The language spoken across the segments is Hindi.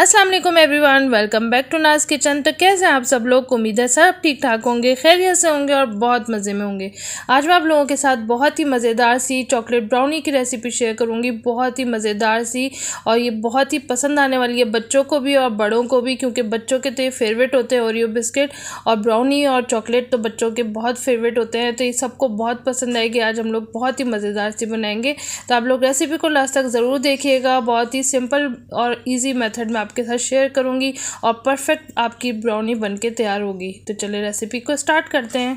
Aslam everyone welcome back to Naz kitchen तो कैसे हैं आप सब लोग उम्मीद है सब ठीक ठाक होंगे खैरियत से होंगे और बहुत मज़े में होंगे आज मैं आप लोगों के साथ बहुत ही मज़ेदार सी चॉकलेट ब्राउनी की रेसिपी शेयर करूंगी बहुत ही मज़ेदार सी और ये बहुत ही पसंद आने वाली है बच्चों को भी और बड़ों को भी क्योंकि बच्चों के तो ये फेवरेट होते हैं ओरियो बिस्किट और ब्राउनी और चॉकलेट तो बच्चों के बहुत फेवरेट होते हैं तो ये सबको बहुत पसंद आएगी आज हम लोग बहुत ही मज़ेदार सी बनाएंगे तो आप लोग रेसिपी को लास्ट तक ज़रूर देखिएगा बहुत ही सिंपल और ईजी मेथड में आपके साथ शेयर करूँगी और परफेक्ट आपकी ब्राउनी बन के तैयार होगी तो चले रेसिपी को स्टार्ट करते हैं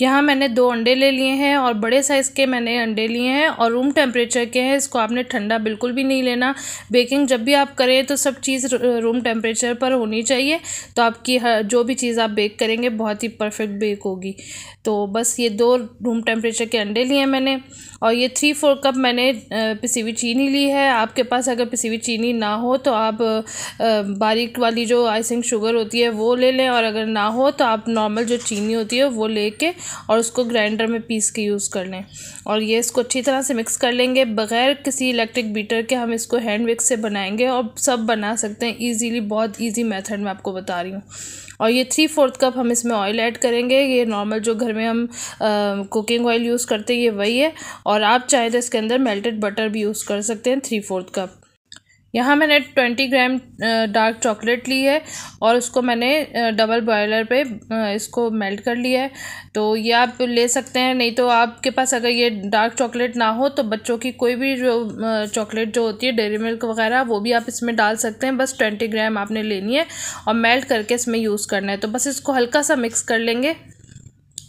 यहाँ मैंने दो अंडे ले लिए हैं और बड़े साइज़ के मैंने अंडे लिए हैं और रूम टेम्परेचर के हैं इसको आपने ठंडा बिल्कुल भी नहीं लेना बेकिंग जब भी आप करें तो सब चीज़ रूम टेम्परेचर पर होनी चाहिए तो आपकी हर जो भी चीज़ आप बेक करेंगे बहुत ही परफेक्ट बेक होगी तो बस ये दो रूम टेम्परेचर के अंडे लिए मैंने और ये थ्री फोर कप मैंने पिसी हुई चीनी ली है आपके पास अगर पिसी हुई चीनी ना हो तो आप बारीक वाली जो आइसिंग शुगर होती है वो ले लें और अगर ना हो तो आप नॉर्मल जो चीनी होती है वो ले कर और उसको ग्राइंडर में पीस के यूज़ कर लें और ये इसको अच्छी तरह से मिक्स कर लेंगे बग़ैर किसी इलेक्ट्रिक बीटर के हम इसको हैंड मिक्स से बनाएंगे और सब बना सकते हैं ईजीली बहुत ईजी मेथड मैं आपको बता रही हूँ और ये थ्री फोर्थ कप हम इसमें ऑयल ऐड करेंगे ये नॉर्मल जो घर में हम कुकिंग ऑयल यूज़ करते हैं ये वही है और आप चाहे तो इसके अंदर मेल्टेड बटर भी यूज़ कर सकते हैं थ्री फोर्थ कप यहाँ मैंने ट्वेंटी ग्राम डार्क चॉकलेट ली है और उसको मैंने डबल बॉयलर पे इसको मेल्ट कर लिया है तो ये आप ले सकते हैं नहीं तो आपके पास अगर ये डार्क चॉकलेट ना हो तो बच्चों की कोई भी जो चॉकलेट जो होती है डेरी मिल्क वगैरह वो भी आप इसमें डाल सकते हैं बस ट्वेंटी ग्राम आपने लेनी है और मेल्ट करके इसमें यूज़ करना है तो बस इसको हल्का सा मिक्स कर लेंगे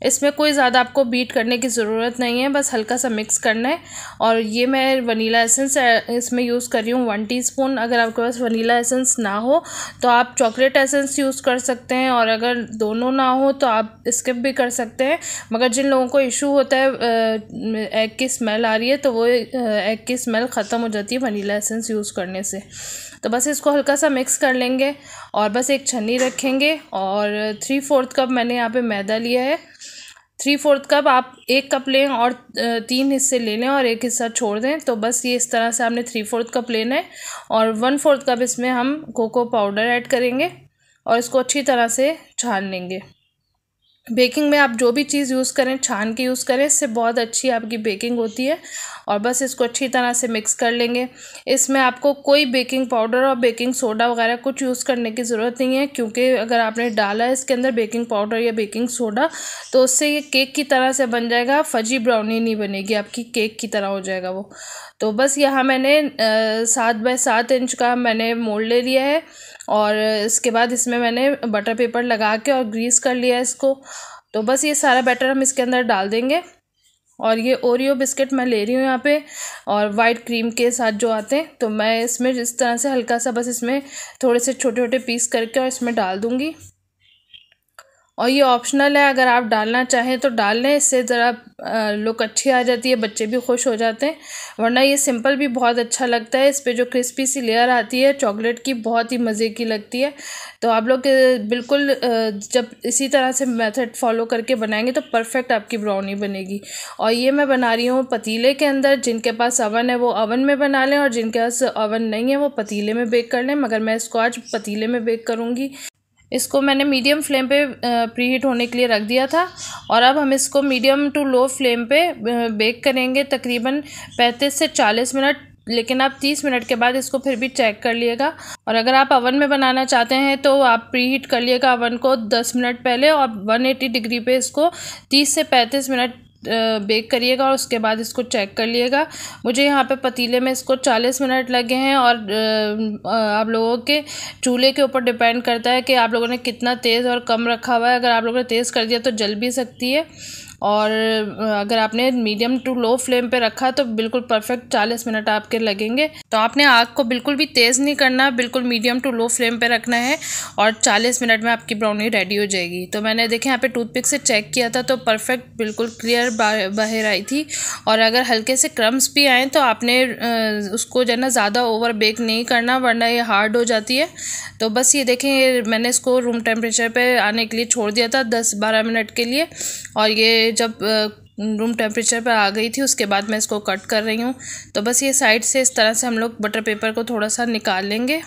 इसमें कोई ज़्यादा आपको बीट करने की ज़रूरत नहीं है बस हल्का सा मिक्स करना है और ये मैं वनीला एसेंस इसमें यूज़ कर रही हूँ वन टीस्पून अगर आपके पास वनीला एसेंस ना हो तो आप चॉकलेट एसेंस यूज़ कर सकते हैं और अगर दोनों ना हो तो आप स्किप भी कर सकते हैं मगर जिन लोगों को इशू होता है एग की स्मेल आ रही है तो वो एग की स्मेल ख़त्म हो जाती है वनीला एसेंस यूज़ करने से तो बस इसको हल्का सा मिक्स कर लेंगे और बस एक छन्नी रखेंगे और थ्री फोर्थ कप मैंने यहाँ पे मैदा लिया है थ्री फोर्थ कप आप एक कप लें और तीन हिस्से ले लें और एक हिस्सा छोड़ दें तो बस ये इस तरह से आपने थ्री फोर्थ कप लेना है और वन फोर्थ कप इसमें हम कोको पाउडर ऐड करेंगे और इसको अच्छी तरह से छान लेंगे बेकिंग में आप जो भी चीज़ यूज़ करें छान के यूज़ करें इससे बहुत अच्छी आपकी बेकिंग होती है और बस इसको अच्छी तरह से मिक्स कर लेंगे इसमें आपको कोई बेकिंग पाउडर और बेकिंग सोडा वगैरह कुछ यूज़ करने की ज़रूरत नहीं है क्योंकि अगर आपने डाला है इसके अंदर बेकिंग पाउडर या बेकिंग सोडा तो उससे ये केक की तरह से बन जाएगा फजी ब्राउनी नहीं बनेगी आपकी केक की तरह हो जाएगा वो तो बस यहाँ मैंने सात बाय सात इंच का मैंने मोड़ ले लिया है और इसके बाद इसमें मैंने बटर पेपर लगा के और ग्रीस कर लिया इसको तो बस ये सारा बैटर हम इसके अंदर डाल देंगे और ये ओरियो बिस्किट मैं ले रही हूँ यहाँ पे और वाइट क्रीम के साथ जो आते हैं तो मैं इसमें इस तरह से हल्का सा बस इसमें थोड़े से छोटे छोटे पीस करके और इसमें डाल दूँगी और ये ऑप्शनल है अगर आप डालना चाहें तो डाल लें इससे ज़रा लुक अच्छी आ जाती है बच्चे भी खुश हो जाते हैं वरना ये सिंपल भी बहुत अच्छा लगता है इस पर जो क्रिस्पी सी लेयर आती है चॉकलेट की बहुत ही मज़े की लगती है तो आप लोग बिल्कुल जब इसी तरह से मेथड फॉलो करके बनाएंगे तो परफेक्ट आपकी ब्राउनी बनेगी और ये मैं बना रही हूँ पतीले के अंदर जिनके पास अवन है वो अवन में बना लें और जिनके पास अवन नहीं है वो पतीले में बेक कर लें मगर मैं इसको आज पतीले में बेक करूँगी इसको मैंने मीडियम फ्लेम पे प्री हीट होने के लिए रख दिया था और अब हम इसको मीडियम टू लो फ्लेम पे बेक करेंगे तकरीबन पैंतीस से चालीस मिनट लेकिन आप तीस मिनट के बाद इसको फिर भी चेक कर लिएगा और अगर आप अवन में बनाना चाहते हैं तो आप प्री हीट कर लिएगा अवन को दस मिनट पहले और वन एटी डिग्री पे इसको तीस से पैंतीस मिनट बेक करिएगा और उसके बाद इसको चेक कर लिएगा मुझे यहाँ पे पतीले में इसको चालीस मिनट लगे हैं और आप लोगों के चूल्हे के ऊपर डिपेंड करता है कि आप लोगों ने कितना तेज़ और कम रखा हुआ है अगर आप लोगों ने तेज़ कर दिया तो जल भी सकती है और अगर आपने मीडियम टू लो फ्लेम पे रखा तो बिल्कुल परफेक्ट चालीस मिनट आपके लगेंगे तो आपने आग को बिल्कुल भी तेज़ नहीं करना बिल्कुल मीडियम टू लो फ्लेम पे रखना है और चालीस मिनट में आपकी ब्राउनी रेडी हो जाएगी तो मैंने देखें यहाँ पे टूथपिक से चेक किया था तो परफेक्ट बिल्कुल क्लियर बाहर आई थी और अगर हल्के से क्रम्स भी आएँ तो आपने उसको जो है ना ज़्यादा ओवर बेक नहीं करना वरना ये हार्ड हो जाती है तो बस ये देखें मैंने इसको रूम टेम्परेचर पर आने के लिए छोड़ दिया था दस बारह मिनट के लिए और ये जब रूम टेम्परेचर पर आ गई थी उसके बाद मैं इसको कट कर रही हूँ तो बस ये साइड से इस तरह से हम लोग बटर पेपर को थोड़ा सा निकाल लेंगे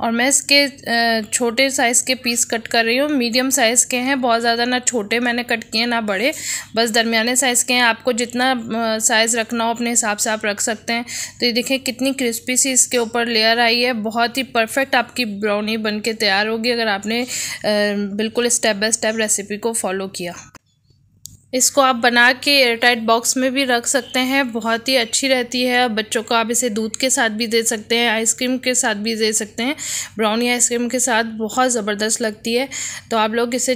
और मैं इसके छोटे साइज़ के पीस कट कर रही हूँ मीडियम साइज़ के हैं बहुत ज़्यादा ना छोटे मैंने कट किए ना बड़े बस दरमियाने साइज़ के हैं आपको जितना साइज़ रखना हो अपने हिसाब से आप रख सकते हैं तो ये देखें कितनी क्रिस्पी सी इसके ऊपर लेयर आई है बहुत ही परफेक्ट आपकी ब्राउनी बन के तैयार होगी अगर आपने बिल्कुल स्टेप बाय स्टेप रेसिपी को फॉलो किया इसको आप बना के एयरटाइट बॉक्स में भी रख सकते हैं बहुत ही अच्छी रहती है बच्चों को आप इसे दूध के साथ भी दे सकते हैं आइसक्रीम के साथ भी दे सकते हैं ब्राउनी आइसक्रीम के साथ बहुत ज़बरदस्त लगती है तो आप लोग इसे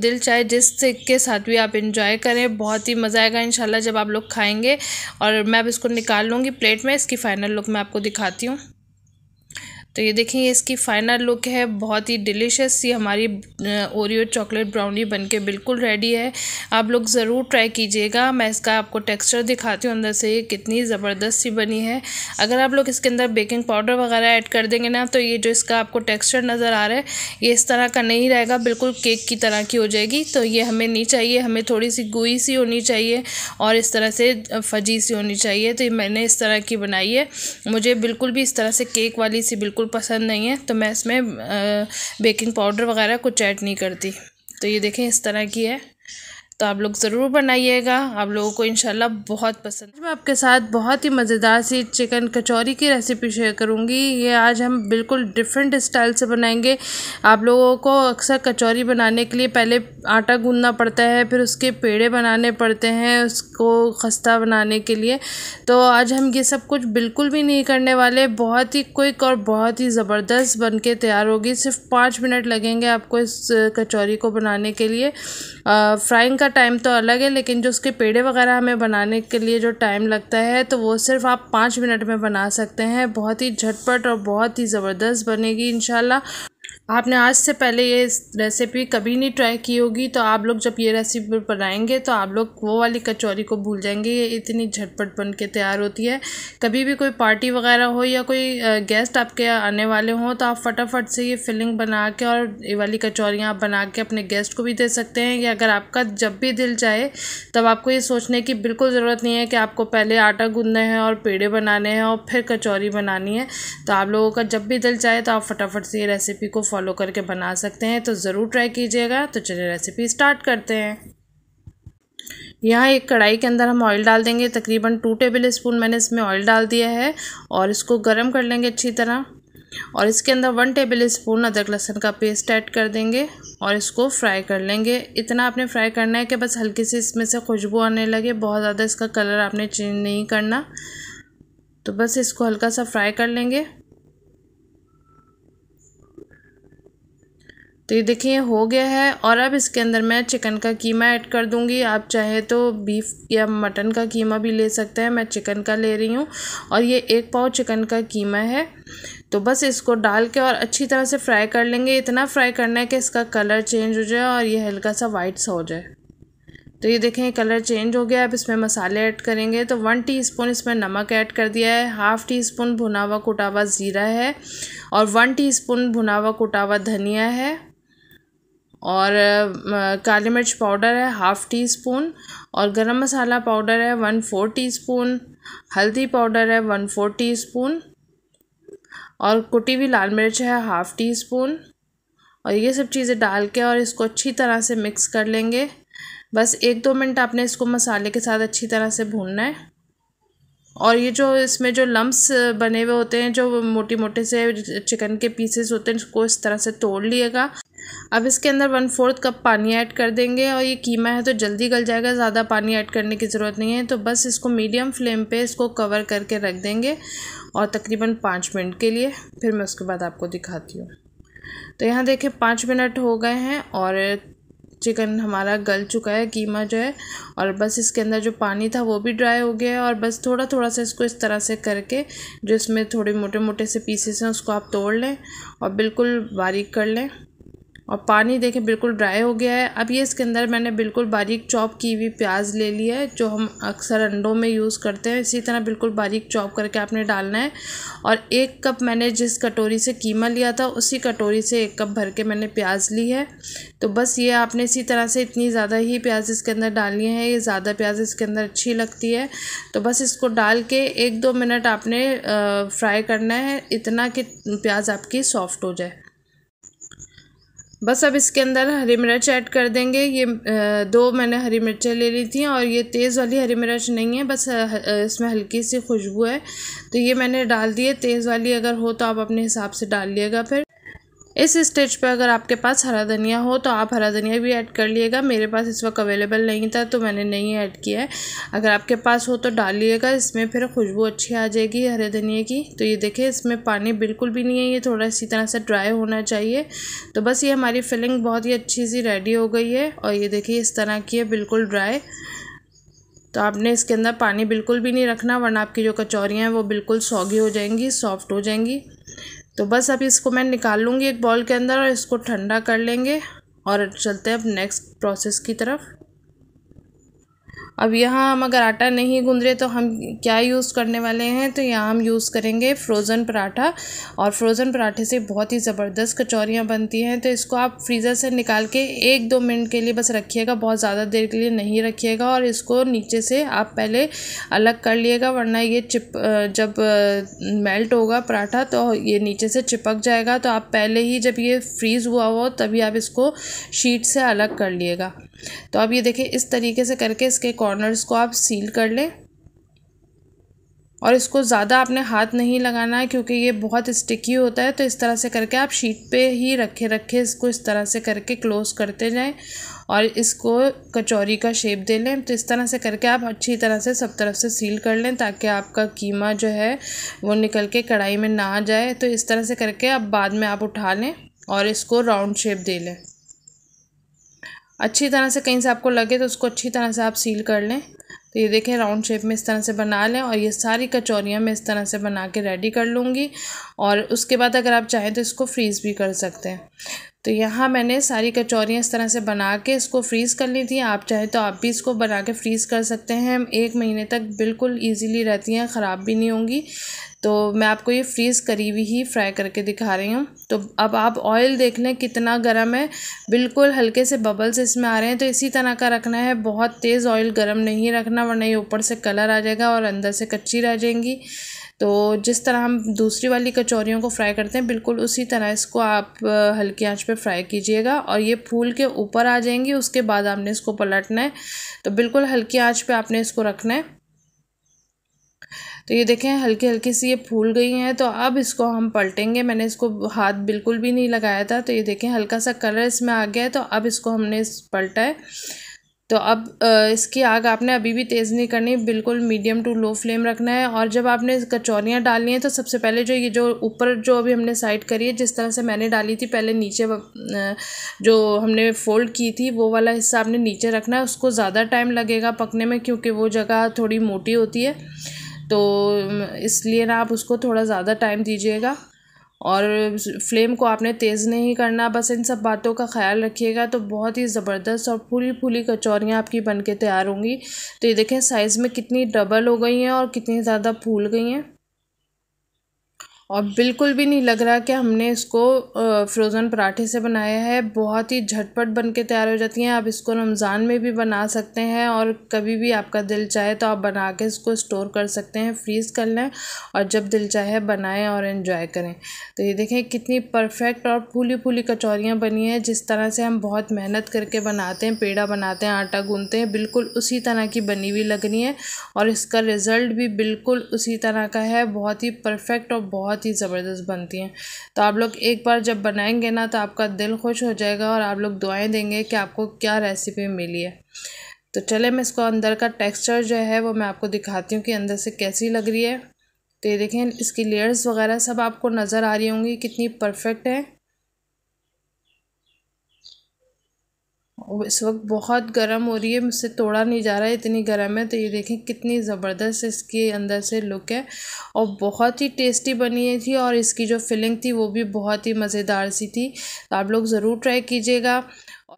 दिल चाहे जिस के साथ भी आप इंजॉय करें बहुत ही मज़ा आएगा इन जब आप लोग खाएँगे और मैं अब इसको निकाल लूँगी प्लेट में इसकी फ़ाइनल लुक मैं आपको दिखाती हूँ तो ये देखें ये इसकी फ़ाइनल लुक है बहुत ही डिलीशियस सी हमारी ओरियो चॉकलेट ब्राउनी बनके बिल्कुल रेडी है आप लोग ज़रूर ट्राई कीजिएगा मैं इसका आपको टेक्सचर दिखाती हूँ अंदर से ये कितनी ज़बरदस्त सी बनी है अगर आप लोग इसके अंदर बेकिंग पाउडर वगैरह ऐड कर देंगे ना तो ये जो इसका आपको टेक्स्चर नज़र आ रहा है ये इस तरह का नहीं रहेगा बिल्कुल केक की तरह की हो जाएगी तो ये हमें नहीं चाहिए हमें थोड़ी सी गुई सी होनी चाहिए और इस तरह से फजी सी होनी चाहिए तो मैंने इस तरह की बनाई है मुझे बिल्कुल भी इस तरह से केक वाली सी बिल्कुल बिल्कुल पसंद नहीं है तो मैं इसमें बेकिंग पाउडर वगैरह कुछ ऐड नहीं करती तो ये देखें इस तरह की है तो आप लोग ज़रूर बनाइएगा आप लोगों को इंशाल्लाह बहुत पसंद मैं आपके साथ बहुत ही मज़ेदार सी चिकन कचौरी की रेसिपी शेयर करूँगी ये आज हम बिल्कुल डिफरेंट स्टाइल से बनाएंगे आप लोगों को अक्सर कचौरी बनाने के लिए पहले आटा गूंदना पड़ता है फिर उसके पेड़े बनाने पड़ते हैं उसको खस्ता बनाने के लिए तो आज हम ये सब कुछ बिल्कुल भी नहीं करने वाले बहुत ही क्विक और बहुत ही ज़बरदस्त बन के तैयार होगी सिर्फ पाँच मिनट लगेंगे आपको इस कचौरी को बनाने के लिए फ्राइंग का टाइम तो अलग है लेकिन जो उसके पेड़े वगैरह हमें बनाने के लिए जो टाइम लगता है तो वो सिर्फ आप पाँच मिनट में बना सकते हैं बहुत ही झटपट और बहुत ही ज़बरदस्त बनेगी इन आपने आज से पहले ये रेसिपी कभी नहीं ट्राई की होगी तो आप लोग जब ये रेसिपी बनाएंगे तो आप लोग वो वाली कचौरी को भूल जाएंगे ये इतनी झटपट बन के तैयार होती है कभी भी कोई पार्टी वगैरह हो या कोई गेस्ट आपके आने वाले हों तो आप फटाफट से ये फिलिंग बना के और ये वाली कचौरियाँ आप बना के अपने गेस्ट को भी दे सकते हैं या अगर आपका जब भी दिल चाहे तब आपको ये सोचने की बिल्कुल ज़रूरत नहीं है कि आपको पहले आटा गूंदना है और पेड़े बनाने हैं और फिर कचौरी बनानी है तो आप लोगों का जब भी दिल चाहे तो आप फटाफट से ये रेसिपी को फॉलो करके बना सकते हैं तो ज़रूर ट्राई कीजिएगा तो चलिए रेसिपी स्टार्ट करते हैं यहाँ एक कढ़ाई के अंदर हम ऑयल डाल देंगे तकरीबन टू टेबल स्पून मैंने इसमें ऑयल डाल दिया है और इसको गर्म कर लेंगे अच्छी तरह और इसके अंदर वन टेबल स्पून अदरक लहसुन का पेस्ट ऐड कर देंगे और इसको फ्राई कर लेंगे इतना आपने फ्राई करना है कि बस हल्की सी इसमें से खुशबू आने लगे बहुत ज़्यादा इसका कलर आपने चेंज नहीं करना तो बस इसको हल्का सा फ्राई कर लेंगे तो ये देखिए हो गया है और अब इसके अंदर मैं चिकन का कीमा ऐड कर दूंगी आप चाहे तो बीफ या मटन का कीमा भी ले सकते हैं मैं चिकन का ले रही हूँ और ये एक पाव चिकन का कीमा है तो बस इसको डाल के और अच्छी तरह से फ्राई कर लेंगे इतना फ्राई करना है कि इसका कलर चेंज हो जाए और ये हल्का सा वाइट सा हो जाए तो ये देखें कलर चेंज हो गया अब इसमें मसाले ऐड करेंगे तो वन टीस्पून इसमें नमक ऐड कर दिया है हाफ़ टी स्पून भुनावा कुटावा ज़ीरा है और वन टीस्पून भुनावा कुटावा धनिया है और काली मिर्च पाउडर है हाफ़ टी स्पून और गरम मसाला पाउडर है वन फोर टी स्पून हल्दी पाउडर है वन फोर टी स्पून और कुटी हुई लाल मिर्च है हाफ़ टी स्पून और ये सब चीज़ें डाल के और इसको अच्छी तरह से मिक्स कर लेंगे बस एक दो मिनट आपने इसको मसाले के साथ अच्छी तरह से भूनना है और ये जो इसमें जो लम्ब्स बने हुए होते हैं जो मोटी मोटे से चिकन के पीसेस होते हैं उसको इस तरह से तोड़ लिएगा अब इसके अंदर वन फोर्थ कप पानी ऐड कर देंगे और ये कीमा है तो जल्दी गल जाएगा ज़्यादा पानी ऐड करने की ज़रूरत नहीं है तो बस इसको मीडियम फ्लेम पे इसको कवर करके रख देंगे और तकरीबन पाँच मिनट के लिए फिर मैं उसके बाद आपको दिखाती हूँ तो यहाँ देखें पाँच मिनट हो गए हैं और चिकन हमारा गल चुका है कीमा जो है और बस इसके अंदर जो पानी था वो भी ड्राई हो गया है और बस थोड़ा थोड़ा सा इसको इस तरह से करके जो इसमें थोड़े मोटे मोटे से पीसेस हैं उसको आप तोड़ लें और बिल्कुल बारीक कर लें और पानी देखें बिल्कुल ड्राई हो गया है अब ये इसके अंदर मैंने बिल्कुल बारीक चॉप की हुई प्याज ले ली है जो हम अक्सर अंडों में यूज़ करते हैं इसी तरह बिल्कुल बारीक चॉप करके आपने डालना है और एक कप मैंने जिस कटोरी से कीमा लिया था उसी कटोरी से एक कप भर के मैंने प्याज ली है तो बस ये आपने इसी तरह से इतनी ज़्यादा ही प्याज इसके अंदर डालनी है ये ज़्यादा प्याज इसके अंदर अच्छी लगती है तो बस इसको डाल के एक दो मिनट आपने फ्राई करना है इतना कि प्याज आपकी सॉफ्ट हो जाए बस अब इसके अंदर हरी मिर्च ऐड कर देंगे ये दो मैंने हरी मिर्चें ले ली थी और ये तेज़ वाली हरी मिर्च नहीं है बस इसमें हल्की सी खुशबू है तो ये मैंने डाल दिए तेज़ वाली अगर हो तो आप अपने हिसाब से डाल लिएगा फिर इस स्टेज पर अगर आपके पास हरा धनिया हो तो आप हरा धनिया भी ऐड कर लिएगा मेरे पास इस वक्त अवेलेबल नहीं था तो मैंने नहीं ऐड किया है अगर आपके पास हो तो डालिएगा इसमें फिर खुशबू अच्छी आ जाएगी हरे धनिया की तो ये देखिए इसमें पानी बिल्कुल भी नहीं है ये थोड़ा इसी तरह से ड्राई होना चाहिए तो बस ये हमारी फिलिंग बहुत ही अच्छी सी रेडी हो गई है और ये देखिए इस तरह की है बिल्कुल ड्राई तो आपने इसके अंदर पानी बिल्कुल भी नहीं रखना वरना आपकी जो कचौरियाँ हैं वो बिल्कुल सौगी हो जाएंगी सॉफ्ट हो जाएंगी तो बस अभी इसको मैं निकाल लूँगी एक बॉल के अंदर और इसको ठंडा कर लेंगे और चलते हैं अब नेक्स्ट प्रोसेस की तरफ अब यहाँ हम अगर आटा नहीं गूँध रहे तो हम क्या यूज़ करने वाले हैं तो यहाँ हम यूज़ करेंगे फ्रोज़न पराठा और फ्रोज़न पराठे से बहुत ही ज़बरदस्त कचौरियाँ बनती हैं तो इसको आप फ्रीज़र से निकाल के एक दो मिनट के लिए बस रखिएगा बहुत ज़्यादा देर के लिए नहीं रखिएगा और इसको नीचे से आप पहले अलग कर लिएगा वरना ये चिप जब मेल्ट होगा पराठा तो ये नीचे से चिपक जाएगा तो आप पहले ही जब ये फ्रीज़ हुआ हो तभी आप इसको शीट से अलग कर लिएगा तो आप ये देखें इस तरीके से करके इसके कॉर्नर्स को आप सील कर लें और इसको ज़्यादा आपने हाथ नहीं लगाना है क्योंकि ये बहुत स्टिकी होता है तो इस तरह से करके आप शीट पे ही रखे रखे इसको इस तरह से करके क्लोज़ करते जाएं और इसको कचौरी का शेप दे लें तो इस तरह से करके आप अच्छी तरह से सब तरफ से सील कर लें ताकि आपका कीमा जो है वो निकल के कढ़ाई में ना आ जाए तो इस तरह से करके आप बाद में आप उठा लें और इसको राउंड शेप दे लें अच्छी तरह से कहीं से आपको लगे तो उसको अच्छी तरह से आप सील कर लें तो ये देखें राउंड शेप में इस तरह से बना लें और ये सारी कचौरियाँ मैं इस तरह से बना के रेडी कर लूँगी और उसके बाद अगर आप चाहें तो इसको फ्रीज़ भी कर सकते हैं तो यहाँ मैंने सारी कचौरियाँ इस तरह से बना के इसको फ्रीज़ कर ली थी आप चाहें तो आप भी इसको बना के फ्रीज़ कर सकते हैं एक महीने तक बिल्कुल ईजीली रहती हैं ख़राब भी नहीं होंगी तो मैं आपको ये फ्रीज़ करी हुई ही फ्राई करके दिखा रही हूँ तो अब आप ऑयल देख लें कितना गर्म है बिल्कुल हल्के से बबल्स इसमें आ रहे हैं तो इसी तरह का रखना है बहुत तेज़ ऑयल गर्म नहीं रखना वरना ये ऊपर से कलर आ जाएगा और अंदर से कच्ची रह जाएंगी तो जिस तरह हम दूसरी वाली कचौरियों को फ्राई करते हैं बिल्कुल उसी तरह इसको आप हल्की आंच पे फ्राई कीजिएगा और ये फूल के ऊपर आ जाएंगी उसके बाद आपने इसको पलटना है तो बिल्कुल हल्की आंच पे आपने इसको रखना है तो ये देखें हल्की हल्की सी ये फूल गई हैं तो अब इसको हम पलटेंगे मैंने इसको हाथ बिल्कुल भी नहीं लगाया था तो ये देखें हल्का सा कलर इसमें आ गया है तो अब इसको हमने इस पलटा है तो अब इसकी आग आपने अभी भी तेज़ नहीं करनी बिल्कुल मीडियम टू लो फ्लेम रखना है और जब आपने कचौरियाँ डालनी हैं तो सबसे पहले जो ये जो ऊपर जो अभी हमने साइड करी है जिस तरह से मैंने डाली थी पहले नीचे जो हमने फोल्ड की थी वो वाला हिस्सा आपने नीचे रखना है उसको ज़्यादा टाइम लगेगा पकने में क्योंकि वो जगह थोड़ी मोटी होती है तो इसलिए ना आप उसको थोड़ा ज़्यादा टाइम दीजिएगा और फ्लेम को आपने तेज़ नहीं करना बस इन सब बातों का ख्याल रखिएगा तो बहुत ही ज़बरदस्त और फूली फूली कचौरियाँ आपकी बन के तैयार होंगी तो ये देखें साइज़ में कितनी डबल हो गई हैं और कितनी ज़्यादा फूल गई हैं और बिल्कुल भी नहीं लग रहा कि हमने इसको फ्रोज़न पराठे से बनाया है बहुत ही झटपट बन के तैयार हो जाती हैं आप इसको रमज़ान में भी बना सकते हैं और कभी भी आपका दिल चाहे तो आप बना के इसको स्टोर कर सकते हैं फ्रीज़ कर लें और जब दिल चाहे बनाएं और इन्जॉय करें तो ये देखें कितनी परफेक्ट और फूली फूली कचौरियाँ बनी हैं जिस तरह से हम बहुत मेहनत करके बनाते हैं पेड़ा बनाते हैं आटा गूँधते हैं बिल्कुल उसी तरह की बनी हुई लग रही है और इसका रिज़ल्ट भी बिल्कुल उसी तरह का है बहुत ही परफेक्ट और बहुत ही ज़बरदस्त बनती हैं तो आप लोग एक बार जब बनाएंगे ना तो आपका दिल खुश हो जाएगा और आप लोग दुआएं देंगे कि आपको क्या रेसिपी मिली है तो चले मैं इसको अंदर का टेक्स्चर जो है वो मैं आपको दिखाती हूँ कि अंदर से कैसी लग रही है तो ये देखें इसकी लेयर्स वगैरह सब आपको नज़र आ रही होंगी कितनी परफेक्ट है इस वक्त बहुत गर्म हो रही है मुझसे तोड़ा नहीं जा रहा है इतनी गर्म है तो ये देखें कितनी ज़बरदस्त इसके अंदर से लुक है और बहुत ही टेस्टी बनी थी और इसकी जो फिलिंग थी वो भी बहुत ही मज़ेदार सी थी तो आप लोग ज़रूर ट्राई कीजिएगा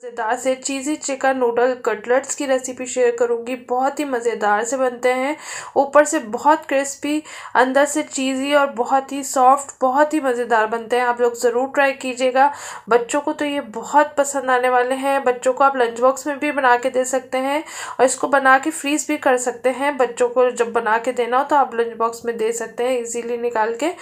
मज़ेदार से चीज़ी चिकन नूडल कटलेट्स की रेसिपी शेयर करूँगी बहुत ही मज़ेदार से बनते हैं ऊपर से बहुत क्रिस्पी अंदर से चीज़ी और बहुत ही सॉफ्ट बहुत ही मज़ेदार बनते हैं आप लोग ज़रूर ट्राई कीजिएगा बच्चों को तो ये बहुत पसंद आने वाले हैं बच्चों को आप लंच बॉक्स में भी बना के दे सकते हैं और इसको बना के फ्रीज़ भी कर सकते हैं बच्चों को जब बना के देना हो तो आप लंच बॉक्स में दे सकते हैं ईजीली निकाल के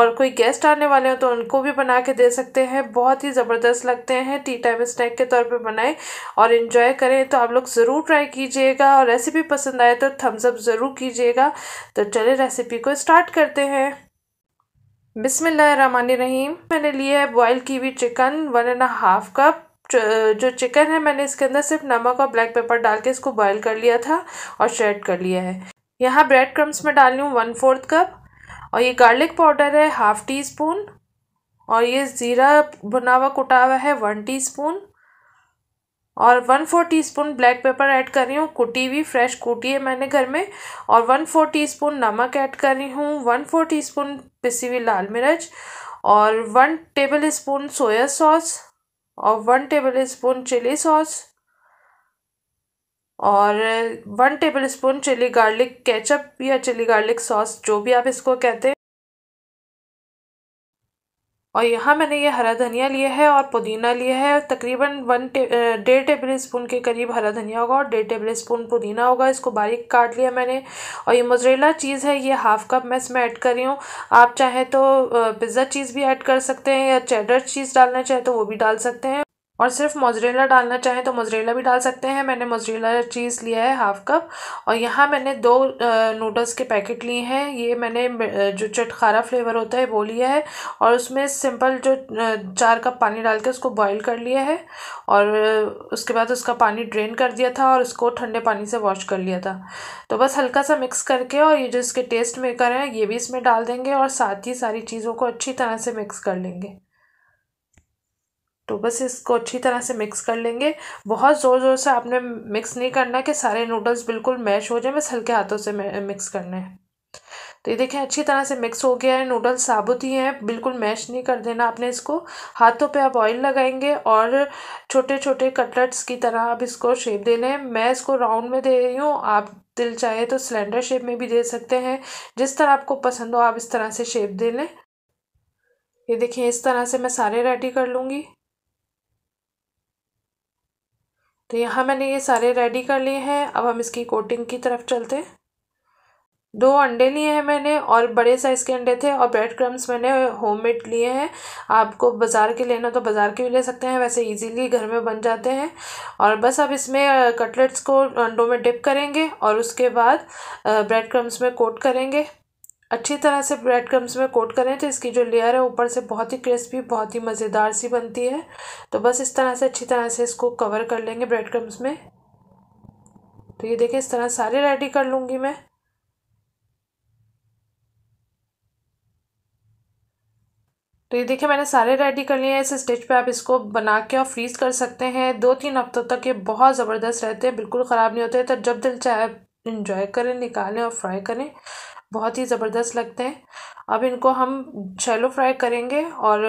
और कोई गेस्ट आने वाले हो तो उनको भी बना के दे सकते हैं बहुत ही ज़बरदस्त लगते हैं टी टाइम स्नैक के तौर पे बनाएं और इन्जॉय करें तो आप लोग ज़रूर ट्राई कीजिएगा और रेसिपी पसंद आए तो थम्स अप ज़रूर कीजिएगा तो चले रेसिपी को स्टार्ट करते हैं रहीम मैंने लिया है बॉयल की हुई chicken one and half cup जो चिकन है मैंने इसके अंदर सिर्फ नमक और ब्लैक पेपर डाल के इसको बॉयल कर लिया था और श्रेड कर लिया है यहाँ ब्रेड क्रम्स में डाल हूँ वन फोर्थ कप और ये गार्लिक पाउडर है हाफ़ टी स्पून और ये ज़ीरा भुना हुआ कुटा हुआ है वन टी स्पून और one four teaspoon black pepper add कर रही हूँ कुटी हुई फ्रेश कूटी है मैंने घर में और वन फोर टीस्पून नमक ऐड कर रही हूँ वन फोर टीस्पून पिसी हुई लाल मिर्च और one tablespoon soya sauce और one tablespoon chilli sauce और one tablespoon chilli garlic ketchup या चिली गार्लिक सॉस जो भी आप इसको कहते हैं और यहाँ मैंने ये हरा धनिया लिया है और पुदीना लिया है तकरीबन वन टे डेढ़ टेबल स्पून के करीब हरा धनिया होगा और डेढ़ टेबल स्पून पुदीना होगा इसको बारीक काट लिया मैंने और ये मोजरेला चीज़ है ये हाफ़ कप मैं इसमें ऐड कर रही हूँ आप चाहें तो पिज़्ज़ा चीज़ भी ऐड कर सकते हैं या चेडर चीज़ डालना चाहें तो वो भी डाल सकते हैं और सिर्फ मोजरेला डालना चाहें तो मोजरेला भी डाल सकते हैं मैंने मोजरेला चीज़ लिया है हाफ़ कप और यहाँ मैंने दो नूडल्स के पैकेट लिए हैं ये मैंने जो चटखारा फ्लेवर होता है वो लिया है और उसमें सिंपल जो चार कप पानी डाल के उसको बॉईल कर लिया है और उसके बाद उसका पानी ड्रेन कर दिया था और उसको ठंडे पानी से वॉश कर लिया था तो बस हल्का सा मिक्स करके और ये जो इसके टेस्ट मेकर हैं ये भी इसमें डाल देंगे और साथ ही सारी चीज़ों को अच्छी तरह से मिक्स कर लेंगे तो बस इसको अच्छी तरह से मिक्स कर लेंगे बहुत ज़ोर ज़ोर से आपने मिक्स नहीं करना कि सारे नूडल्स बिल्कुल मैश हो जाए बस हल्के हाथों से मिक्स करने हैं तो ये देखें अच्छी तरह से मिक्स हो गया है नूडल्स साबुत ही हैं बिल्कुल मैश नहीं कर देना आपने इसको हाथों पे आप ऑयल लगाएंगे और छोटे छोटे कटलेट्स की तरह आप इसको शेप दे लें मैं इसको राउंड में दे रही हूँ आप दिल चाहे तो सिलेंडर शेप में भी दे सकते हैं जिस तरह आपको पसंद हो आप इस तरह से शेप दे लें ये देखें इस तरह से मैं सारे रेडी कर लूँगी तो यहाँ मैंने ये सारे रेडी कर लिए हैं अब हम इसकी कोटिंग की तरफ चलते दो अंडे लिए हैं मैंने और बड़े साइज़ के अंडे थे और ब्रेड क्रम्स मैंने होममेड लिए हैं आपको बाज़ार के लेना तो बाज़ार के भी ले सकते हैं वैसे इजीली घर में बन जाते हैं और बस अब इसमें कटलेट्स को अंडों में डिप करेंगे और उसके बाद ब्रेड क्रम्स में कोट करेंगे अच्छी तरह से ब्रेड क्रम्स में कोट करें तो इसकी जो लेयर है ऊपर से बहुत ही क्रिस्पी बहुत ही मज़ेदार सी बनती है तो बस इस तरह से अच्छी तरह से इसको कवर कर लेंगे ब्रेड क्रम्स में तो ये देखें इस तरह सारे रेडी कर लूँगी मैं तो ये देखिए मैंने सारे रेडी कर लिए हैं इस स्टेज पे आप इसको बना के और फ्रीज कर सकते हैं दो तीन हफ्तों तक ये बहुत ज़बरदस्त रहते हैं बिल्कुल ख़राब नहीं होते तो जब दिल चाहे इन्जॉय करें निकालें और फ्राई करें बहुत ही ज़बरदस्त लगते हैं अब इनको हम शैलो फ्राई करेंगे और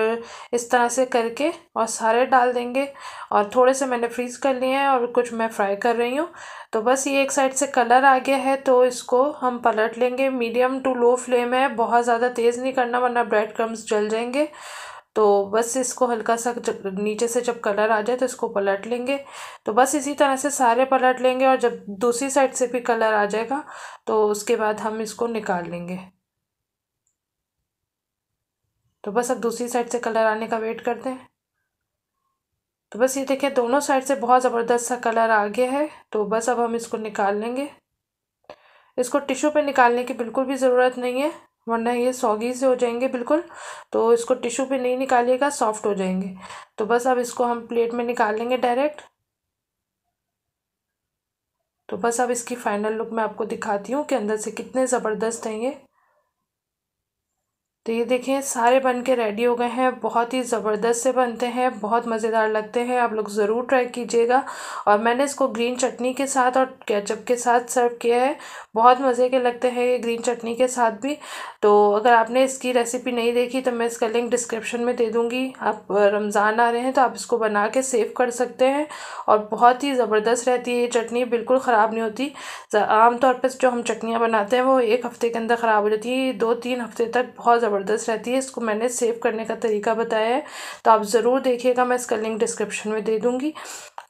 इस तरह से करके और सारे डाल देंगे और थोड़े से मैंने फ्रीज़ कर लिए हैं और कुछ मैं फ्राई कर रही हूँ तो बस ये एक साइड से कलर आ गया है तो इसको हम पलट लेंगे मीडियम टू लो फ्लेम है बहुत ज़्यादा तेज़ नहीं करना वरना ब्रेड क्रम्स जल जाएंगे तो बस इसको हल्का सा नीचे से जब कलर आ जाए तो इसको पलट लेंगे तो बस इसी तरह से सारे पलट लेंगे और जब दूसरी साइड से भी कलर आ जाएगा तो उसके बाद हम इसको निकाल लेंगे तो बस अब दूसरी साइड से कलर आने का वेट करते हैं तो बस ये देखिए दोनों साइड से बहुत ज़बरदस्त सा कलर आ गया है तो बस अब हम इसको निकाल लेंगे इसको टिश्यू पे निकालने की बिल्कुल भी ज़रूरत नहीं है वरना ये सॉगी से हो जाएंगे बिल्कुल तो इसको टिश्यू पे नहीं निकालिएगा सॉफ्ट हो जाएंगे तो बस अब इसको हम प्लेट में निकाल लेंगे डायरेक्ट तो बस अब इसकी फ़ाइनल लुक मैं आपको दिखाती हूँ कि अंदर से कितने ज़बरदस्त हैं ये तो ये देखें सारे बन के रेडी हो गए हैं बहुत ही ज़बरदस्त से बनते हैं बहुत मज़ेदार लगते हैं आप लोग ज़रूर ट्राई कीजिएगा और मैंने इसको ग्रीन चटनी के साथ और केचप के साथ सर्व किया है बहुत मज़े के लगते हैं ये ग्रीन चटनी के साथ भी तो अगर आपने इसकी रेसिपी नहीं देखी तो मैं इसका लिंक डिस्क्रिप्शन में दे दूँगी आप रमज़ान आ रहे हैं तो आप इसको बना के सेव कर सकते हैं और बहुत ही ज़बरदस्त रहती है ये चटनी बिल्कुल ख़राब नहीं होती आमतौर पर जो हम चटनियाँ बनाते हैं वो एक हफ़्ते के अंदर ख़राब हो जाती है दो तीन हफ़्ते तक बहुत ज़बरदस्त ज़बरदस्त रहती है इसको मैंने सेव करने का तरीका बताया है तो आप ज़रूर देखिएगा मैं इसका लिंक डिस्क्रिप्शन में दे दूँगी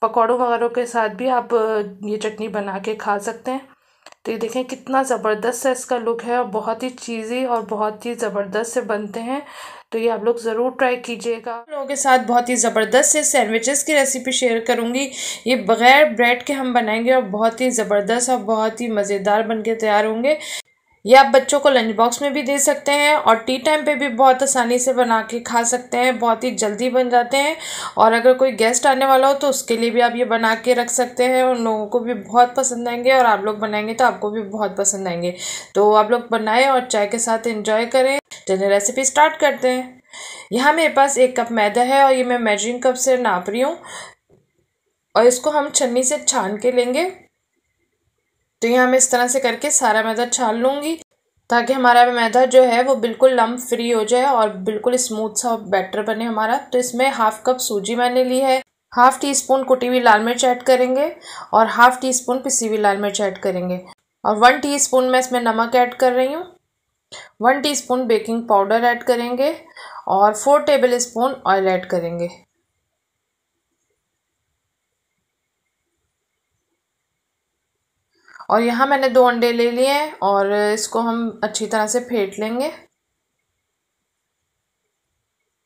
पकौड़ों वगैरह के साथ भी आप ये चटनी बना के खा सकते हैं तो ये देखें कितना ज़बरदस्त है इसका लुक है और बहुत ही चीज़ी और बहुत ही ज़बरदस्त से बनते हैं तो ये आप लोग ज़रूर ट्राई कीजिएगा लोगों के साथ बहुत ही ज़बरदस्त से सैंडविचेस की रेसिपी शेयर करूँगी ये बग़ैर ब्रेड के हम बनाएंगे और बहुत ही ज़बरदस्त और बहुत ही मज़ेदार बन के तैयार होंगे ये आप बच्चों को लंच बॉक्स में भी दे सकते हैं और टी टाइम पे भी बहुत आसानी से बना के खा सकते हैं बहुत ही जल्दी बन जाते हैं और अगर कोई गेस्ट आने वाला हो तो उसके लिए भी आप ये बना के रख सकते हैं उन लोगों को भी बहुत पसंद आएंगे और आप लोग बनाएंगे तो आपको भी बहुत पसंद आएंगे तो आप लोग बनाएं और चाय के साथ इंजॉय करें चलिए रेसिपी स्टार्ट करते हैं यहाँ मेरे पास एक कप मैदा है और ये मैं मेजरिंग कप से नाप रही हूँ और इसको हम छन्नी से छान के लेंगे तो यहाँ मैं इस तरह से करके सारा मैदा छाल लूँगी ताकि हमारा मैदा जो है वो बिल्कुल लम्ब फ्री हो जाए और बिल्कुल स्मूथ सा बैटर बने हमारा तो इसमें हाफ़ कप सूजी मैंने ली है हाफ़ टी स्पून कुटी हुई लाल मिर्च ऐड करेंगे और हाफ़ टी स्पून पिसी हुई लाल मिर्च ऐड करेंगे और वन टी स्पून मैं इसमें नमक ऐड कर रही हूँ one teaspoon baking powder add करेंगे और four tablespoon oil add करेंगे और यहाँ मैंने दो अंडे ले लिए हैं और इसको हम अच्छी तरह से फेंट लेंगे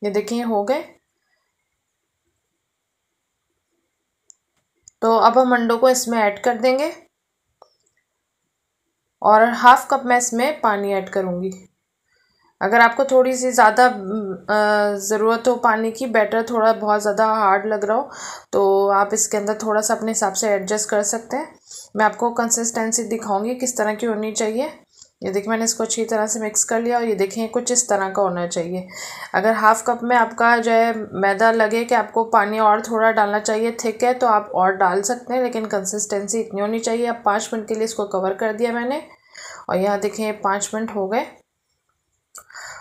ये देखिए हो गए तो अब हम अंडों को इसमें ऐड कर देंगे और हाफ़ कप मैं इसमें पानी ऐड करूँगी अगर आपको थोड़ी सी ज़्यादा ज़रूरत हो पानी की बैटर थोड़ा बहुत ज़्यादा हार्ड लग रहा हो तो आप इसके अंदर थोड़ा सा अपने हिसाब से एडजस्ट कर सकते हैं मैं आपको कंसिस्टेंसी दिखाऊंगी किस तरह की होनी चाहिए ये देखिए मैंने इसको अच्छी तरह से मिक्स कर लिया और ये देखिए कुछ इस तरह का होना चाहिए अगर हाफ़ कप में आपका जो है मैदा लगे कि आपको पानी और थोड़ा डालना चाहिए थिक है तो आप और डाल सकते हैं लेकिन कंसिस्टेंसी इतनी होनी चाहिए अब पाँच मिनट के लिए इसको कवर कर दिया मैंने और यहाँ देखें पाँच मिनट हो गए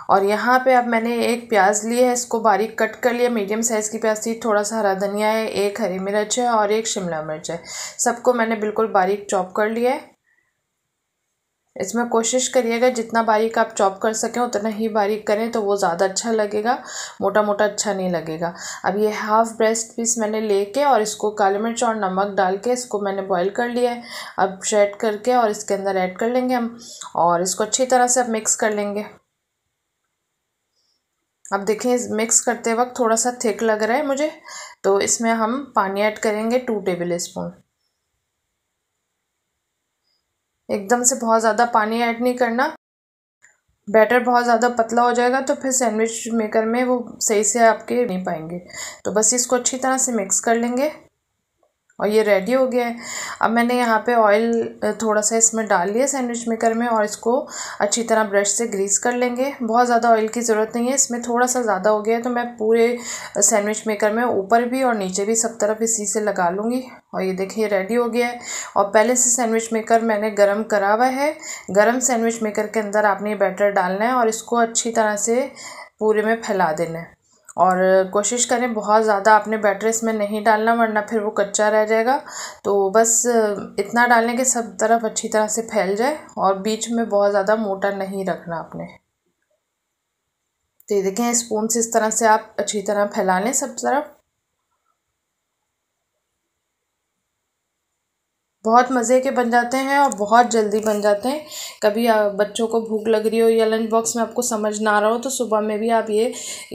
और यहाँ पे अब मैंने एक प्याज लिया है इसको बारीक कट कर लिया मीडियम साइज़ की प्याज थी थोड़ा सा हरा धनिया है एक हरी मिर्च है और एक शिमला मिर्च है सबको मैंने बिल्कुल बारीक चॉप कर लिया है इसमें कोशिश करिएगा जितना बारीक आप चॉप कर सकें उतना ही बारीक करें तो वो ज़्यादा अच्छा लगेगा मोटा मोटा अच्छा नहीं लगेगा अब ये हाफ़ ब्रेस्ट पीस मैंने लेके और इसको काली मिर्च और नमक डाल के इसको मैंने बॉईल कर लिया है अब शेड करके और इसके अंदर ऐड कर लेंगे हम और इसको अच्छी तरह से अब मिक्स कर लेंगे अब देखें मिक्स करते वक्त थोड़ा सा थिक लग रहा है मुझे तो इसमें हम पानी ऐड करेंगे टू टेबल स्पून एकदम से बहुत ज़्यादा पानी ऐड नहीं करना बैटर बहुत ज़्यादा पतला हो जाएगा तो फिर सैंडविच मेकर में वो सही से आपके नहीं पाएंगे तो बस इसको अच्छी तरह से मिक्स कर लेंगे और ये रेडी हो गया है अब मैंने यहाँ पे ऑयल थोड़ा सा इसमें डाल लिया सैंडविच मेकर में और इसको अच्छी तरह ब्रश से ग्रीस कर लेंगे बहुत ज़्यादा ऑयल की ज़रूरत नहीं है इसमें थोड़ा सा ज़्यादा हो गया है तो मैं पूरे सैंडविच मेकर में ऊपर भी और नीचे भी सब तरफ इसी से लगा लूँगी और ये देखिए रेडी हो गया है और पहले से सैंडविच मेकर मैंने गर्म करा हुआ है गर्म सैंडविच मेकर के अंदर आपने ये बैटर डालना है और इसको अच्छी तरह से पूरे में फैला देना है और कोशिश करें बहुत ज़्यादा आपने बैटर इसमें नहीं डालना वरना फिर वो कच्चा रह जाएगा तो बस इतना डालने के सब तरफ अच्छी तरह से फैल जाए और बीच में बहुत ज़्यादा मोटा नहीं रखना आपने तो ये देखें स्पून से इस तरह से आप अच्छी तरह फैला लें सब तरफ बहुत मज़े के बन जाते हैं और बहुत जल्दी बन जाते हैं कभी बच्चों को भूख लग रही हो या लंच बॉक्स में आपको समझ ना रहा हो तो सुबह में भी आप ये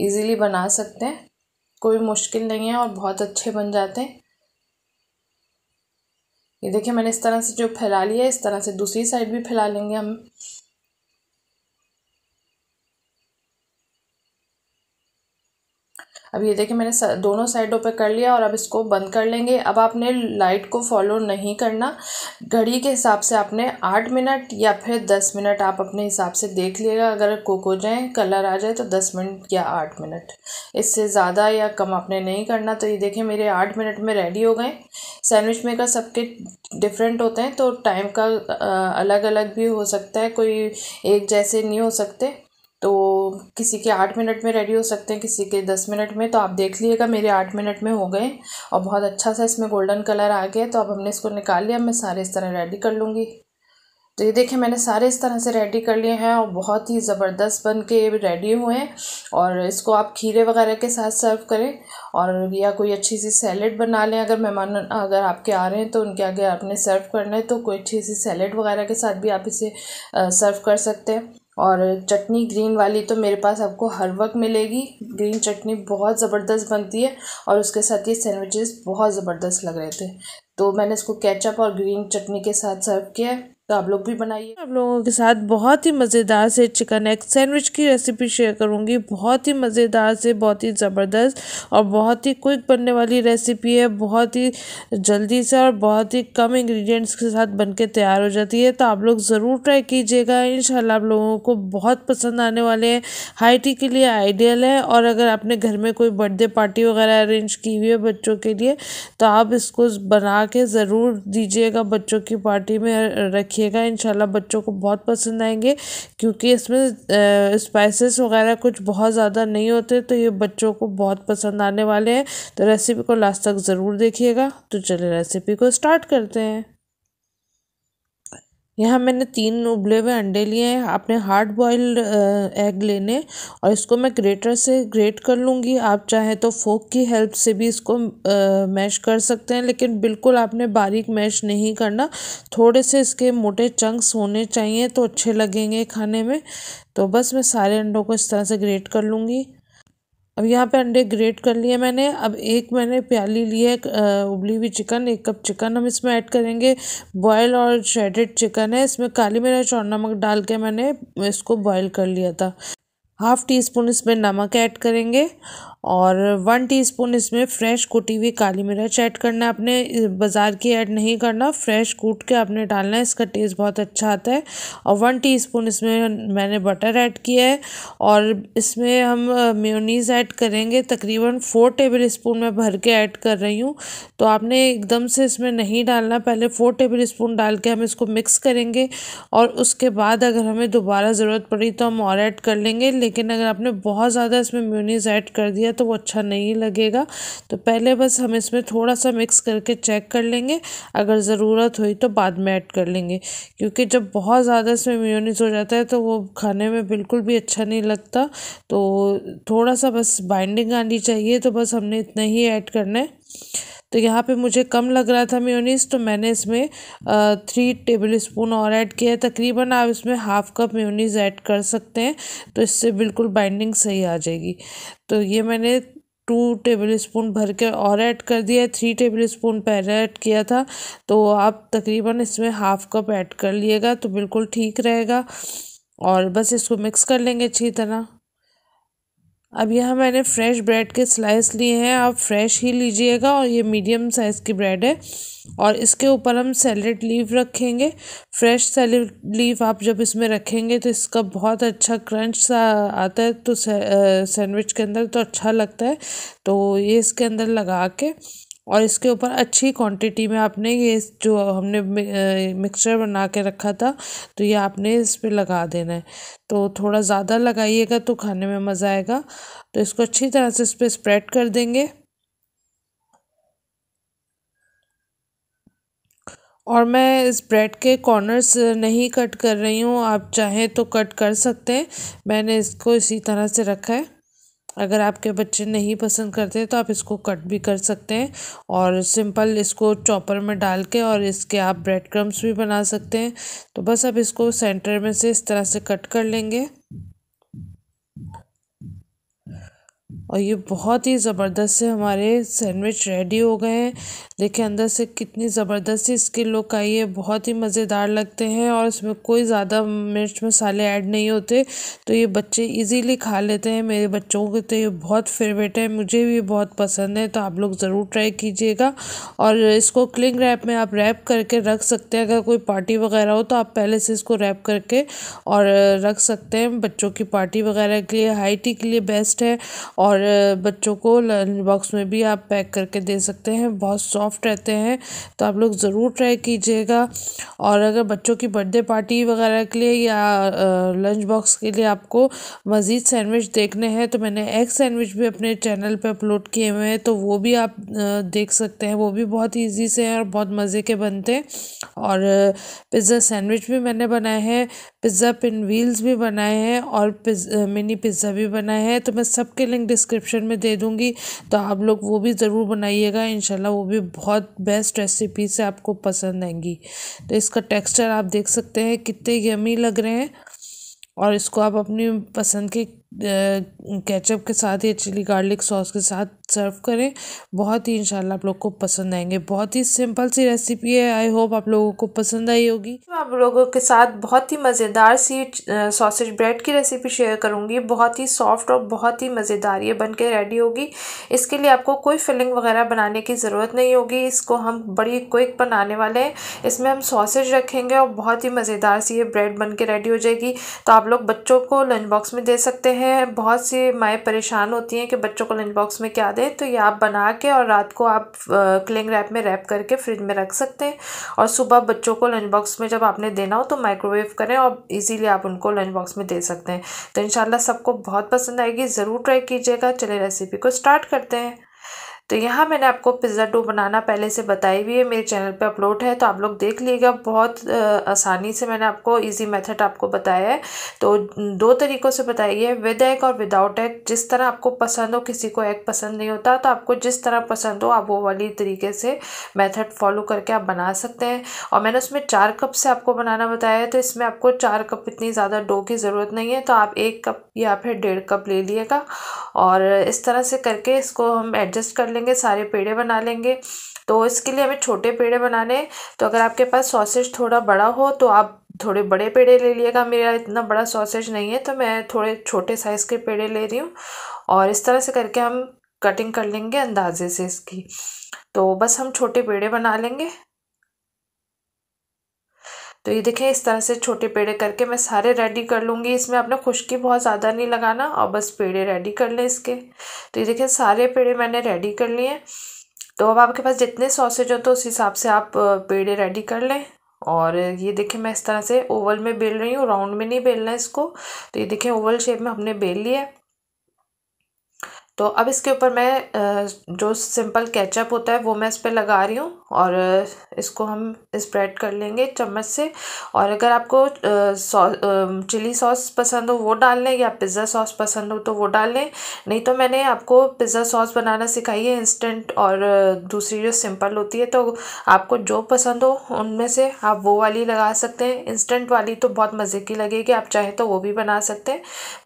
इजीली बना सकते हैं कोई मुश्किल नहीं है और बहुत अच्छे बन जाते हैं ये देखिए मैंने इस तरह से जो फैला लिया है इस तरह से दूसरी साइड भी फैला लेंगे हम अब ये देखिए मैंने दोनों साइडों पे कर लिया और अब इसको बंद कर लेंगे अब आपने लाइट को फॉलो नहीं करना घड़ी के हिसाब से आपने आठ मिनट या फिर दस मिनट आप अपने हिसाब से देख लिएगा अगर कुक हो जाए कलर आ जाए तो दस मिनट या आठ मिनट इससे ज़्यादा या कम आपने नहीं करना तो ये देखिए मेरे आठ मिनट में रेडी हो गए सैंडविच मेकर सबके डिफरेंट होते हैं तो टाइम का अलग अलग भी हो सकता है कोई एक जैसे नहीं हो सकते तो किसी के आठ मिनट में रेडी हो सकते हैं किसी के दस मिनट में तो आप देख लीजिएगा मेरे आठ मिनट में हो गए और बहुत अच्छा सा इसमें गोल्डन कलर आ गया तो अब हमने इसको निकाल लिया मैं सारे इस तरह रेडी कर लूँगी तो ये देखिए मैंने सारे इस तरह से रेडी कर लिए हैं और बहुत ही ज़बरदस्त बन के रेडी हुए हैं और इसको आप खीरे वगैरह के साथ सर्व करें और या कोई अच्छी सी सैलेड बना लें अगर मेहमान अगर आपके आ रहे हैं तो उनके आगे आपने सर्व करना है तो कोई अच्छी सी सैलेड वगैरह के साथ भी आप इसे सर्व कर सकते हैं और चटनी ग्रीन वाली तो मेरे पास आपको हर वक्त मिलेगी ग्रीन चटनी बहुत ज़बरदस्त बनती है और उसके साथ ये सैंडविचेस बहुत ज़बरदस्त लग रहे थे तो मैंने इसको केचप और ग्रीन चटनी के साथ सर्व किया तो आप लोग भी बनाइए आप लोगों के साथ बहुत ही मज़ेदार से चिकन एग सैंडविच की रेसिपी शेयर करूँगी बहुत ही मज़ेदार से बहुत ही ज़बरदस्त और बहुत ही क्विक बनने वाली रेसिपी है बहुत ही जल्दी से और बहुत ही कम इंग्रेडिएंट्स के साथ बन के तैयार हो जाती है तो आप लोग ज़रूर ट्राई कीजिएगा इन आप लोगों को बहुत पसंद आने वाले हैं हाई टी के लिए आइडियल है और अगर आपने घर में कोई बर्थडे पार्टी वगैरह अरेंज की हुई है बच्चों के लिए तो आप इसको बना के ज़रूर दीजिएगा बच्चों की पार्टी में रखिए देखिएगा इन बच्चों को बहुत पसंद आएंगे क्योंकि इसमें स्पाइसेस वगैरह कुछ बहुत ज़्यादा नहीं होते तो ये बच्चों को बहुत पसंद आने वाले हैं तो रेसिपी को लास्ट तक ज़रूर देखिएगा तो चलिए रेसिपी को स्टार्ट करते हैं यहाँ मैंने तीन उबले हुए अंडे लिए हैं आपने हार्ड बॉयल्ड एग लेने और इसको मैं ग्रेटर से ग्रेट कर लूँगी आप चाहे तो फोक की हेल्प से भी इसको मैश कर सकते हैं लेकिन बिल्कुल आपने बारीक मैश नहीं करना थोड़े से इसके मोटे चंक्स होने चाहिए तो अच्छे लगेंगे खाने में तो बस मैं सारे अंडों को इस तरह से ग्रेट कर लूँगी अब यहाँ पे अंडे ग्रेट कर लिए मैंने अब एक मैंने प्याली ली है उबली हुई चिकन एक कप चिकन हम इसमें ऐड करेंगे बॉयल और श्रेडेड चिकन है इसमें काली मिर्च और नमक डाल के मैंने इसको बॉयल कर लिया था हाफ़ टी स्पून इसमें नमक ऐड करेंगे और वन टीस्पून इसमें फ्रेश कुटी हुई काली मिर्च ऐड करना है आपने बाज़ार की ऐड नहीं करना फ्रेश कूट के आपने डालना है इसका टेस्ट बहुत अच्छा आता है और वन टीस्पून इसमें मैंने बटर ऐड किया है और इसमें हम मेयोनीज़ ऐड करेंगे तकरीबन फोर टेबल स्पून में भर के ऐड कर रही हूँ तो आपने एकदम से इसमें नहीं डालना पहले फोर टेबल स्पून डाल के हम इसको मिक्स करेंगे और उसके बाद अगर हमें दोबारा ज़रूरत पड़ी तो हम और ऐड कर लेंगे लेकिन अगर आपने बहुत ज़्यादा इसमें म्यूनीस ऐड कर दिया दिया तो वो अच्छा नहीं लगेगा तो पहले बस हम इसमें थोड़ा सा मिक्स करके चेक कर लेंगे अगर ज़रूरत हुई तो बाद में ऐड कर लेंगे क्योंकि जब बहुत ज़्यादा इसमें म्योनीस हो जाता है तो वो खाने में बिल्कुल भी अच्छा नहीं लगता तो थोड़ा सा बस बाइंडिंग आनी चाहिए तो बस हमने इतना ही ऐड करना है तो यहाँ पे मुझे कम लग रहा था मेयोनीज़ तो मैंने इसमें थ्री टेबल स्पून और ऐड किया है तकरीबन आप इसमें हाफ़ कप मेयोनीज़ ऐड कर सकते हैं तो इससे बिल्कुल बाइंडिंग सही आ जाएगी तो ये मैंने टू टेबल स्पून भर के और ऐड कर दिया है थ्री टेबल स्पून पहले ऐड किया था तो आप तकरीबन इसमें हाफ कप ऐड कर लिएगा तो बिल्कुल ठीक रहेगा और बस इसको मिक्स कर लेंगे अच्छी तरह अब यहाँ मैंने फ्रेश ब्रेड के स्लाइस लिए हैं आप फ्रेश ही लीजिएगा और ये मीडियम साइज़ की ब्रेड है और इसके ऊपर हम सैलेड लीव रखेंगे फ्रेश सैलेड लीव आप जब इसमें रखेंगे तो इसका बहुत अच्छा क्रंच सा आता है तो सैंडविच के अंदर तो अच्छा लगता है तो ये इसके अंदर लगा के और इसके ऊपर अच्छी क्वांटिटी में आपने ये जो हमने मिक्सचर बना के रखा था तो ये आपने इस पर लगा देना है तो थोड़ा ज़्यादा लगाइएगा तो खाने में मज़ा आएगा तो इसको अच्छी तरह से इस पर स्प्रेड कर देंगे और मैं इस ब्रेड के कॉर्नर्स नहीं कट कर रही हूँ आप चाहें तो कट कर सकते हैं मैंने इसको इसी तरह से रखा है अगर आपके बच्चे नहीं पसंद करते तो आप इसको कट भी कर सकते हैं और सिंपल इसको चॉपर में डाल के और इसके आप ब्रेड क्रम्स भी बना सकते हैं तो बस आप इसको सेंटर में से इस तरह से कट कर लेंगे और ये बहुत ही ज़बरदस्त से हमारे सैंडविच रेडी हो गए हैं देखिए अंदर से कितनी ज़बरदस्त सी इसकी लुक आई है बहुत ही मज़ेदार लगते हैं और इसमें कोई ज़्यादा मिर्च मसाले ऐड नहीं होते तो ये बच्चे इजीली खा लेते हैं मेरे बच्चों के तो ये बहुत फेवरेट है मुझे भी बहुत पसंद है तो आप लोग ज़रूर ट्राई कीजिएगा और इसको क्लिंग रैप में आप रैप करके रख सकते हैं अगर कोई पार्टी वगैरह हो तो आप पहले से इसको रैप करके और रख सकते हैं बच्चों की पार्टी वगैरह के लिए हाई टी के लिए बेस्ट है और और बच्चों को लंच बॉक्स में भी आप पैक करके दे सकते हैं बहुत सॉफ्ट रहते हैं तो आप लोग ज़रूर ट्राई कीजिएगा और अगर बच्चों की बर्थडे पार्टी वगैरह के लिए या लंच बॉक्स के लिए आपको मज़ीद सैंडविच देखने हैं तो मैंने एग सैंडविच भी अपने चैनल पर अपलोड किए हुए हैं तो वो भी आप देख सकते हैं वो भी बहुत ईजी से हैं और बहुत मज़े के बनते हैं और पिज़्ज़ा सैंडविच भी मैंने बनाए हैं पिज़्ज़ा पिन व्हील्स भी बनाए हैं और पिज़, मिनी पिज़्ज़ा भी बनाए हैं तो मैं सबके लिंक डिस्क डिस्क्रिप्शन में दे दूँगी तो आप लोग वो भी ज़रूर बनाइएगा इन वो भी बहुत बेस्ट रेसिपी से आपको पसंद आएंगी तो इसका टेक्सचर आप देख सकते हैं कितने यमी लग रहे हैं और इसको आप अपनी पसंद के केचप के साथ या चिली गार्लिक सॉस के साथ सर्व करें बहुत ही इंशाल्लाह आप लोग को पसंद आएंगे बहुत ही सिंपल सी रेसिपी है आई होप आप लोगों को पसंद आई होगी तो आप लोगों के साथ बहुत ही मज़ेदार सी सॉसेज ब्रेड की रेसिपी शेयर करूंगी बहुत ही सॉफ्ट और बहुत ही मज़ेदार ये बन के रेडी होगी इसके लिए आपको कोई फिलिंग वगैरह बनाने की ज़रूरत नहीं होगी इसको हम बड़ी क्विक बनाने वाले हैं इसमें हम सॉसेज रखेंगे और बहुत ही मज़ेदार सी ये ब्रेड बन के रेडी हो जाएगी तो आप लोग बच्चों को लंच बॉक्स में दे सकते हैं हैं बहुत सी माएँ परेशान होती हैं कि बच्चों को लंच बॉक्स में क्या दें तो ये आप बना के और रात को आप क्लिंग रैप में रैप करके फ्रिज में रख सकते हैं और सुबह बच्चों को लंच बॉक्स में जब आपने देना हो तो माइक्रोवेव करें और ईजीली आप उनको लंच बॉक्स में दे सकते हैं तो इन सबको बहुत पसंद आएगी ज़रूर ट्राई कीजिएगा चले रेसिपी को स्टार्ट करते हैं तो यहाँ मैंने आपको पिज़्ज़ा डो बनाना पहले से बताई हुई है मेरे चैनल पे अपलोड है तो आप लोग देख लीजिएगा बहुत आसानी से मैंने आपको इजी मेथड आपको बताया है तो दो तरीक़ों से बताई है विद एग और विदाउट एग जिस तरह आपको पसंद हो किसी को एग पसंद नहीं होता तो आपको जिस तरह पसंद हो आप वो वाली तरीके से मैथड फॉलो करके आप बना सकते हैं और मैंने उसमें चार कप से आपको बनाना बताया है तो इसमें आपको चार कप इतनी ज़्यादा डो की ज़रूरत नहीं है तो आप एक कप या फिर डेढ़ कप ले लीजिएगा और इस तरह से करके इसको हम एडजस्ट कर लेंगे लेंगे सारे पेड़े बना लेंगे तो इसके लिए हमें छोटे पेड़े बनाने तो अगर आपके पास सॉसेज थोड़ा बड़ा हो तो आप थोड़े बड़े पेड़े ले लिएगा मेरा इतना बड़ा सॉसेज नहीं है तो मैं थोड़े छोटे साइज़ के पेड़े ले रही हूँ और इस तरह से करके हम कटिंग कर लेंगे अंदाजे से इसकी तो बस हम छोटे पेड़े बना लेंगे तो ये देखें इस तरह से छोटे पेड़े करके मैं सारे रेडी कर लूँगी इसमें आपने खुश्की बहुत ज़्यादा नहीं लगाना और बस पेड़े रेडी कर लें इसके तो ये देखें सारे पेड़े मैंने रेडी कर लिए तो अब आपके पास जितने सॉसेज हो तो उस हिसाब से आप पेड़े रेडी कर लें और ये देखें मैं इस तरह से ओवल में बेल रही हूँ राउंड में नहीं बेलना इसको तो ये देखें ओवल शेप में हमने बेल लिया तो अब इसके ऊपर मैं जो सिंपल कैचअप होता है वो मैं इस पर लगा रही हूँ और इसको हम स्प्रेड कर लेंगे चम्मच से और अगर आपको सॉस चिली सॉस पसंद हो वो डाल लें या पिज़्ज़ा सॉस पसंद हो तो वो डाल लें नहीं तो मैंने आपको पिज़्ज़ा सॉस बनाना सिखाई है इंस्टेंट और दूसरी जो सिंपल होती है तो आपको जो पसंद हो उनमें से आप वो वाली लगा सकते हैं इंस्टेंट वाली तो बहुत मज़े की लगेगी आप चाहें तो वो भी बना सकते हैं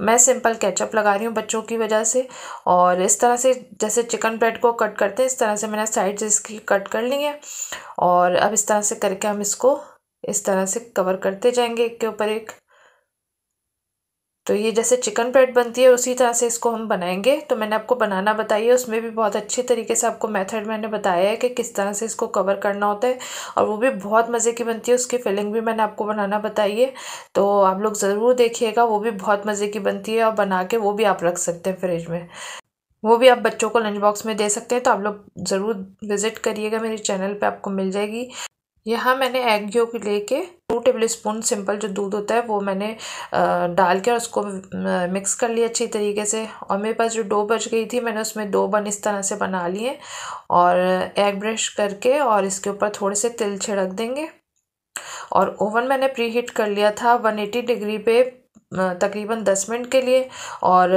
मैं सिंपल कैचअप लगा रही हूँ बच्चों की वजह से और इस तरह से जैसे चिकन ब्रेड को कट करते हैं इस तरह से मैंने साइड इसकी कट कर ली है है और अब इस तरह से करके हम इसको इस तरह से कवर करते जाएंगे एक के ऊपर एक तो ये जैसे चिकन ब्रेड बनती है उसी तरह से इसको हम बनाएंगे तो मैंने आपको बनाना बताई है उसमें भी बहुत अच्छे तरीके से आपको मेथड मैंने बताया है कि किस तरह से इसको कवर करना होता है और वो भी बहुत मज़े की बनती है उसकी फिलिंग भी मैंने आपको बनाना बताई है तो आप लोग ज़रूर देखिएगा वो भी बहुत मज़े की बनती है और बना के वो भी आप रख सकते हैं फ्रिज में वो भी आप बच्चों को लंच बॉक्स में दे सकते हैं तो आप लोग ज़रूर विज़िट करिएगा मेरे चैनल पे आपको मिल जाएगी यहाँ मैंने एग ले कर टू टेबल स्पून सिंपल जो दूध होता है वो मैंने डाल के और उसको मिक्स कर लिया अच्छी तरीके से और मेरे पास जो डो बच गई थी मैंने उसमें दो बन इस तरह से बना लिए और एग ब्रश करके और इसके ऊपर थोड़े से तिल छिड़क देंगे और ओवन मैंने प्री हीट कर लिया था 180 डिग्री पे तकरीबन दस मिनट के लिए और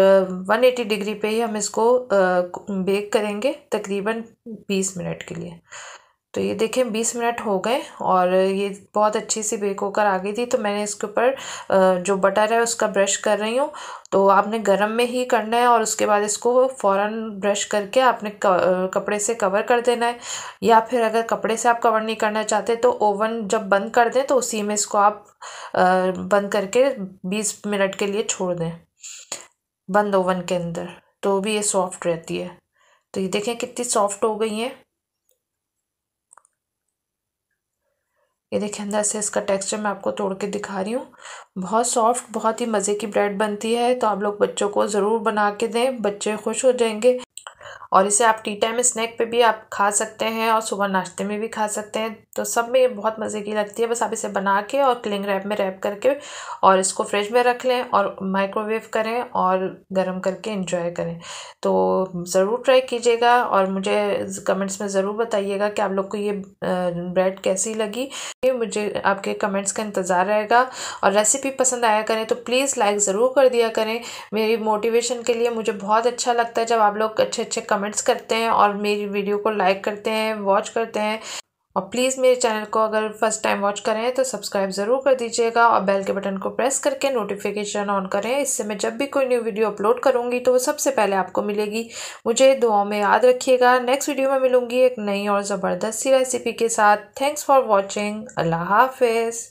वन एटी डिग्री पे ही हम इसको बेक करेंगे तकरीबन बीस मिनट के लिए तो ये देखें बीस मिनट हो गए और ये बहुत अच्छी सी बेक होकर आ गई थी तो मैंने इसके ऊपर जो बटर है उसका ब्रश कर रही हूँ तो आपने गर्म में ही करना है और उसके बाद इसको फ़ौरन ब्रश करके आपने कपड़े से कवर कर देना है या फिर अगर कपड़े से आप कवर नहीं करना चाहते तो ओवन जब बंद कर दें तो उसी में इसको आप बंद करके बीस मिनट के लिए छोड़ दें बंद ओवन के अंदर तो भी ये सॉफ्ट रहती है तो ये देखें कितनी सॉफ्ट हो गई हैं ये देखिए अंदर से इसका टेक्सचर मैं आपको तोड़ के दिखा रही हूँ बहुत सॉफ्ट बहुत ही मज़े की ब्रेड बनती है तो आप लोग बच्चों को ज़रूर बना के दें बच्चे खुश हो जाएंगे और इसे आप टी टाइम स्नैक पे भी आप खा सकते हैं और सुबह नाश्ते में भी खा सकते हैं तो सब में ये बहुत मज़े की लगती है बस आप इसे बना के और क्लिंग रैप में रैप करके और इसको फ्रिज में रख लें और माइक्रोवेव करें और गर्म करके इंजॉय करें तो ज़रूर ट्राई कीजिएगा और मुझे कमेंट्स में ज़रूर बताइएगा कि आप लोग को ये ब्रेड कैसी लगी मुझे आपके कमेंट्स का इंतज़ार रहेगा और रेसिपी पसंद आया करें तो प्लीज़ लाइक ज़रूर कर दिया करें मेरी मोटिवेशन के लिए मुझे बहुत अच्छा लगता है जब आप लोग अच्छे अच्छे कमेंट कमेंट्स करते हैं और मेरी वीडियो को लाइक करते हैं वॉच करते हैं और प्लीज़ मेरे चैनल को अगर फर्स्ट टाइम वॉच करें तो सब्सक्राइब ज़रूर कर दीजिएगा और बेल के बटन को प्रेस करके नोटिफिकेशन ऑन करें इससे मैं जब भी कोई न्यू वीडियो अपलोड करूँगी तो वो सबसे पहले आपको मिलेगी मुझे दुआओं में याद रखिएगा नेक्स्ट वीडियो में मिलूँगी एक नई और ज़बरदस्ती रेसिपी के साथ थैंक्स फॉर वॉचिंग अल्लाह हाफिज़